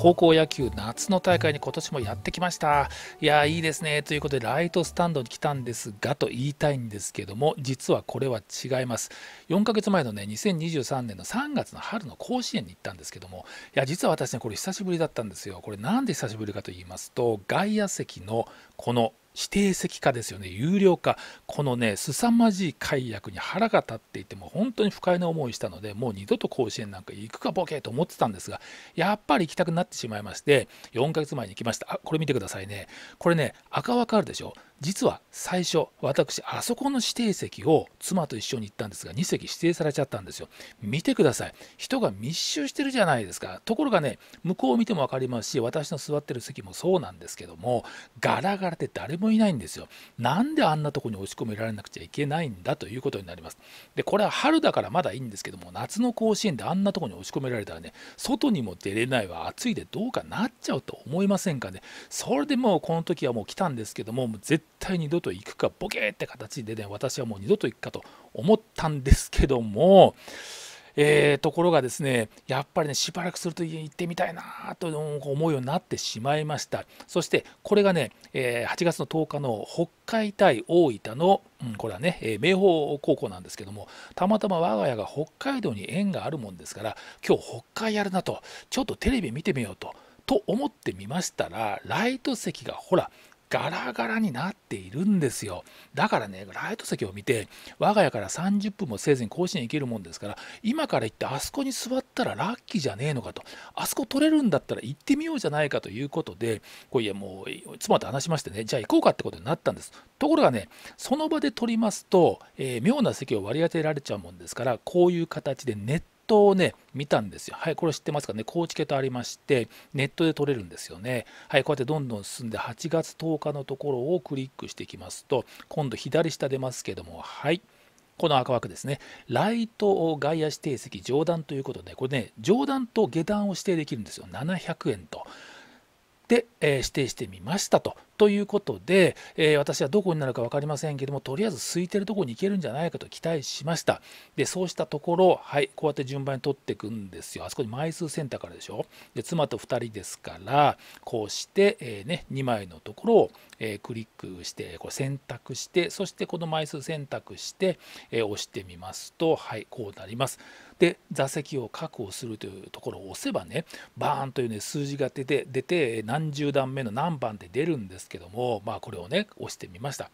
高校野球夏の大会に今年もやってきましたいやいいですねということでライトスタンドに来たんですがと言いたいんですけども実はこれは違います4ヶ月前のね2023年の3月の春の甲子園に行ったんですけどもいや実は私ねこれ久しぶりだったんですよこれなんで久しぶりかと言いますと外野席のこの指定席化ですよね有料化このね凄まじい解約に腹が立っていても本当に不快な思いしたのでもう二度と甲子園なんか行くかボケと思ってたんですがやっぱり行きたくなってしまいまして4ヶ月前に行きましたあこれ見てくださいねこれね赤枠あるでしょ実は最初私あそこの指定席を妻と一緒に行ったんですが2席指定されちゃったんですよ見てください人が密集してるじゃないですかところがね向こうを見ても分かりますし私の座ってる席もそうなんですけどもガラガラで誰もいないんですよなんであんなとこに押し込められなくちゃいけないんだということになりますでこれは春だからまだいいんですけども夏の甲子園であんなとこに押し込められたらね外にも出れないわ暑いでどうかなっちゃうと思いませんかねそれでもうこの時はもう来たんですけども絶対二度と行くかボケーって形でね私はもう二度と行くかと思ったんですけども、えー、ところがですねやっぱりねしばらくすると行ってみたいなと思うようになってしまいましたそしてこれがね、え8月の10日の北海対大分の、うん、これはね、え明豊高校なんですけどもたまたま我が家が北海道に縁があるもんですから今日北海やるなとちょっとテレビ見てみようと。と思ってみましたらライト席がほらガラガラになっているんですよだからねライト席を見て我が家から30分もせずに甲子園行けるもんですから今から行ってあそこに座ったらラッキーじゃねえのかとあそこ取れるんだったら行ってみようじゃないかということでこういやもう妻と話しましてねじゃあ行こうかってことになったんですところがねその場で取りますと、えー、妙な席を割り当てられちゃうもんですからこういう形でネットトをね、見たんですよ。はい、これ知ってますかね。高知ケとありまして、ネットで取れるんですよね。はい、こうやってどんどん進んで、8月10日のところをクリックしていきますと、今度左下出ますけども、はい。この赤枠ですね。ライト外野指定席上段ということで、これね、上段と下段を指定できるんですよ。700円と。で、えー、指定してみましたと。ということで、えー、私はどこになるか分かりませんけども、とりあえず空いてるとこに行けるんじゃないかと期待しました。で、そうしたところ、はい、こうやって順番に取っていくんですよ。あそこに枚数センターからでしょ。で、妻と2人ですから、こうして、えー、ね、2枚のところを、えクリックして、こう選択して、そしてこの枚数選択して、え押してみますと、はい、こうなります。で座席を確保するというところを押せばねバーンというね数字が出て出て何十段目の何番って出るんですけどもまあこれをね押してみました。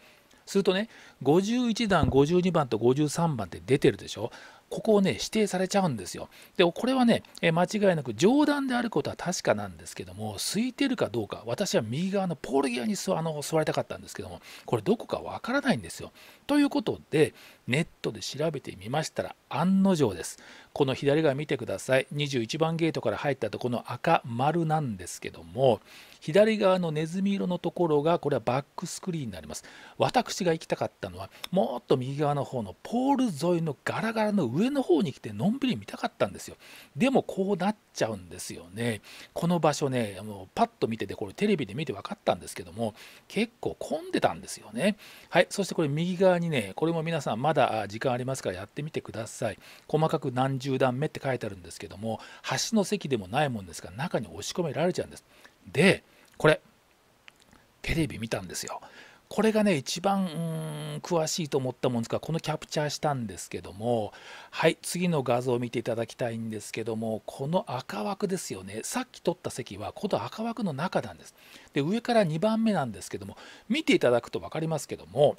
するとね51段52番と53番って出てるでしょここをね指定されちゃうんですよ。でこれはね間違いなく冗談であることは確かなんですけども空いてるかどうか私は右側のポール際に座あの座りたかったんですけどもこれどこかわからないんですよ。ということでネットで調べてみましたら案の定です。この左側見てください21番ゲートから入ったとこの赤丸なんですけども左側のネズミ色のところがこれはバックスクリーンになります私が行きたかったのはもっと右側の方のポール沿いのガラガラの上の方に来てのんびり見たかったんですよでもこうなっちゃうんですよねこの場所ねあのパッと見ててこれテレビで見て分かったんですけども結構混んでたんですよねはいそしてこれ右側にねこれも皆さんまだ時間ありますからやってみてください細かく何十段目って書いてあるんですけども橋の席でもないもんですから中に押し込められちゃうんですでこれテレビ見たんですよ。これがね一番詳しいと思ったもんですからこのキャプチャーしたんですけどもはい次の画像を見ていただきたいんですけどもこの赤枠ですよねさっき撮った席はこの赤枠の中なんですで上から2番目なんですけども見ていただくと分かりますけども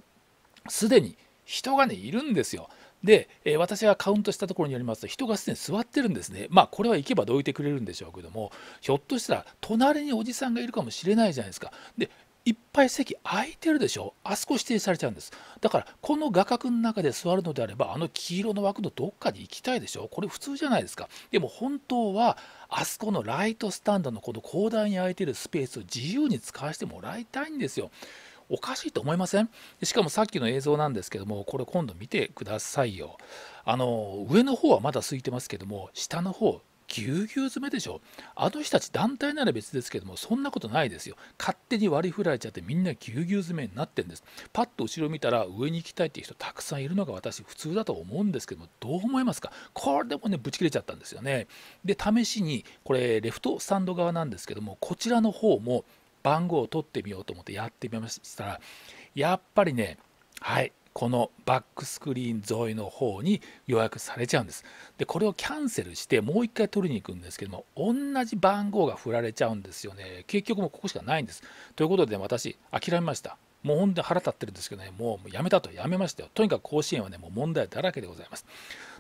すでに人がねいるんですよで、え私がカウントしたところによりますと人がすでに座ってるんですねまあこれは行けばどいてくれるんでしょうけどもひょっとしたら隣におじさんがいるかもしれないじゃないですかでいっぱい席空いてるでしょあそこ指定されちゃうんですだからこの画角の中で座るのであればあの黄色の枠のどっかに行きたいでしょこれ普通じゃないですかでも本当はあそこのライトスタンドのこの広大に空いてるスペースを自由に使わせてもらいたいんですよおかしいと思いませんしかもさっきの映像なんですけどもこれ今度見てくださいよあの上の方はまだ空いてますけども下の方ぎゅうぎゅう詰めでしょあの人たち団体なら別ですけどもそんなことないですよ勝手に割り振られちゃってみんなぎゅうぎゅう詰めになってんですパッと後ろ見たら上に行きたいっていう人たくさんいるのが私普通だと思うんですけどもどう思いますかこれでもねぶち切れちゃったんですよねで試しにこれレフトスタンド側なんですけどもこちらの方も番号を取ってみようと思ってやってみましたらやっぱりねはいこのバックスクリーン沿いの方に予約されちゃうんです。で、これをキャンセルしてもう一回取りに行くんですけども、同じ番号が振られちゃうんですよね。結局もうここしかないんです。ということで、ね、私、諦めました。もう本当に腹立ってるんですけどね、もうやめたと、やめましたよ。とにかく甲子園はね、もう問題だらけでございます。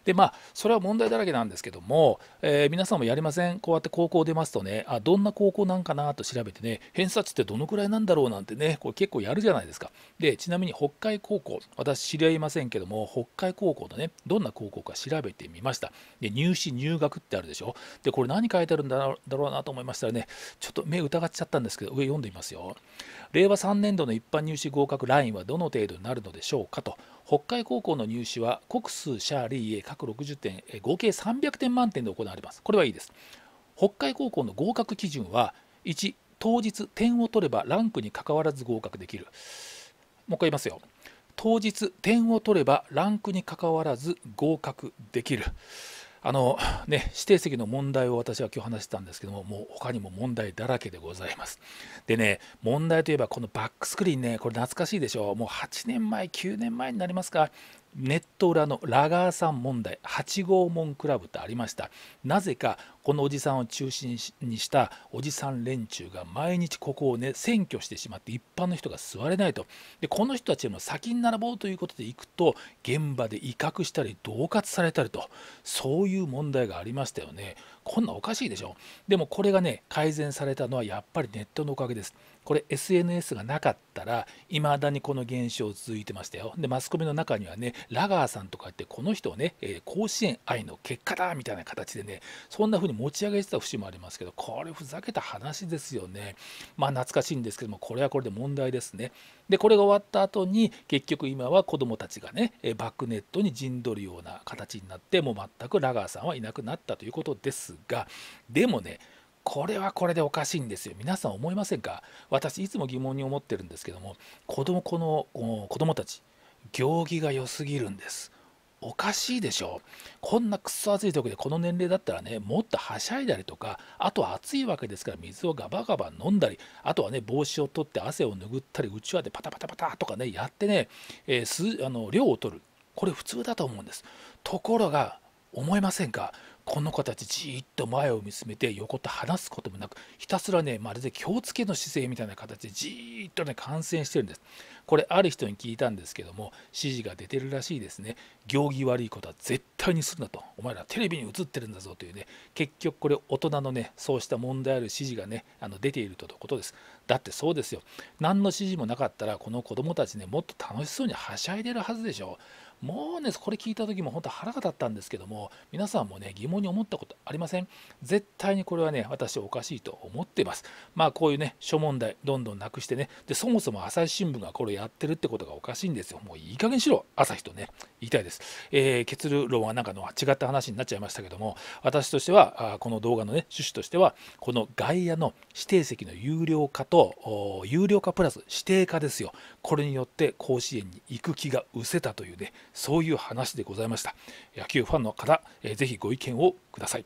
でまあそれは問題だらけなんですけども、えー、皆さんもやりませんこうやって高校出ますとねあどんな高校なんかなと調べてね偏差値ってどのくらいなんだろうなんてねこれ結構やるじゃないですかでちなみに北海高校私知り合いませんけども北海高校のねどんな高校か調べてみましたで入試入学ってあるでしょでこれ何書いてあるんだろうなと思いましたらねちょっと目疑っちゃったんですけど上読んでみますよ令和3年度の一般入試合格ラインはどの程度になるのでしょうかと北海高校の入試は国数シャーリーへ各60点合計300点満点で行われますこれはいいです北海高校の合格基準は1当日点を取ればランクにかかわらず合格できるもう一回言いますよ当日点を取ればランクにかかわらず合格できるあのね、指定席の問題を私は今日話してたんですけども、もう他にも問題だらけでございます。でね、問題といえばこのバックスクリーンね、これ懐かしいでしょう。もう8年前、9年前になりますか、ネット裏のラガーさん問題8号門クラブとありましたなぜかこのおじさんを中心にしたおじさん連中が毎日ここをね占拠してしまって一般の人が座れないとでこの人たちも先に並ぼうということで行くと現場で威嚇したり恫喝されたりとそういう問題がありましたよねこんなおかしいでしょでもこれがね改善されたのはやっぱりネットのおかげですこれ SNS がなかったらいまだにこの現象続いてましたよでマスコミの中にはねラガーさんとかってこの人をね、え甲子園愛の結果だみたいな形でねそんな風に持ち上げてた節もありますけどこれふざけた話ですよねまあ懐かしいんですけどもこれはこれで問題ですねでこれが終わった後に結局今は子どもたちがねバックネットに陣取るような形になってもう全くラガーさんはいなくなったということですがでもねこれはこれでおかしいんですよ皆さん思いませんか私いつも疑問に思ってるんですけども子供この子供たち行儀が良すぎるんですおかしいでしょこんなくっそ暑い時でこの年齢だったらねもっとはしゃいだりとかあと暑いわけですから水をガバガバ飲んだりあとはね帽子を取って汗を拭ったりうちわでパタパタパタとかねやってね、えー、すあの量を取るこれ普通だと思うんですところが思いませんかこの子たちじっと前を見つめて横と離すこともなくひたすらねまるで気をつけの姿勢みたいな形でじっとね感染してるんですこれある人に聞いたんですけども指示が出てるらしいですね行儀悪いことは絶対にするなとお前らテレビに映ってるんだぞというね結局これ大人のねそうした問題ある指示がねあの出ているとのことですだってそうですよ何の指示もなかったらこの子供たちねもっと楽しそうにはしゃいでるはずでしょうもうねこれ聞いた時も本当腹が立ったんですけども皆さんもね疑問に思ったことありません絶対にこれはね私おかしいと思っていますまあこういうね諸問題どんどんなくしてねでそもそも朝日新聞がこれやってるってことがおかしいんですよもういい加減しろ朝日とね言いたいです、えー、結論はなんかの違った話になっちゃいましたけども私としてはこの動画のね趣旨としてはこの外野の指定席の有料化と有料化プラス指定化ですよこれによって甲子園に行く気が失せたというねそういう話でございました野球ファンの方、えー、ぜひご意見をください